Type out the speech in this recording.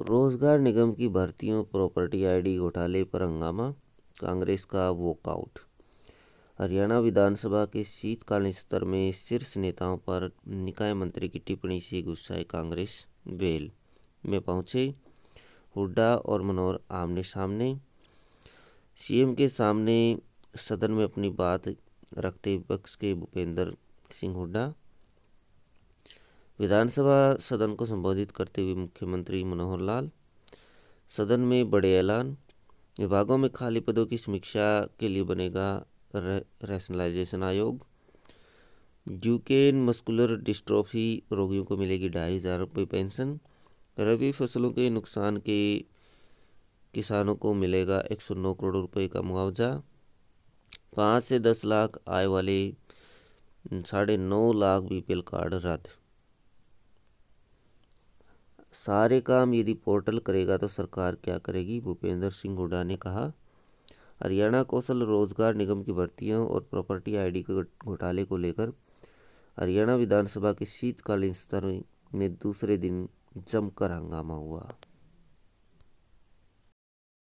रोजगार निगम की भर्तियों प्रॉपर्टी आईडी घोटाले पर हंगामा कांग्रेस का वॉकआउट हरियाणा विधानसभा के शीतकालीन सत्र में शीर्ष नेताओं पर निकाय मंत्री की टिप्पणी से गुस्साए कांग्रेस वेल में पहुंचे हुड्डा और मनोहर आमने सामने सीएम के सामने सदन में अपनी बात रखते विपक्ष के भूपेंद्र सिंह हुड्डा विधानसभा सदन को संबोधित करते हुए मुख्यमंत्री मनोहर लाल सदन में बड़े ऐलान विभागों में खाली पदों की समीक्षा के लिए बनेगा रैशनलाइजेशन आयोग ड्यूकेन मस्कुलर डिस्ट्रॉफी रोगियों को मिलेगी ढाई हज़ार रुपये पेंशन रबी फसलों के नुकसान के किसानों को मिलेगा एक सौ नौ करोड़ रुपए का मुआवजा पाँच से दस लाख आय वाले साढ़े नौ लाख बीपीएल कार्ड रद्द सारे काम यदि पोर्टल करेगा तो सरकार क्या करेगी भूपेंद्र सिंह हुडा ने कहा हरियाणा कौशल रोजगार निगम की भर्तियों और प्रॉपर्टी आईडी के घोटाले को लेकर हरियाणा विधानसभा के शीतकालीन सत्र में दूसरे दिन जमकर हंगामा हुआ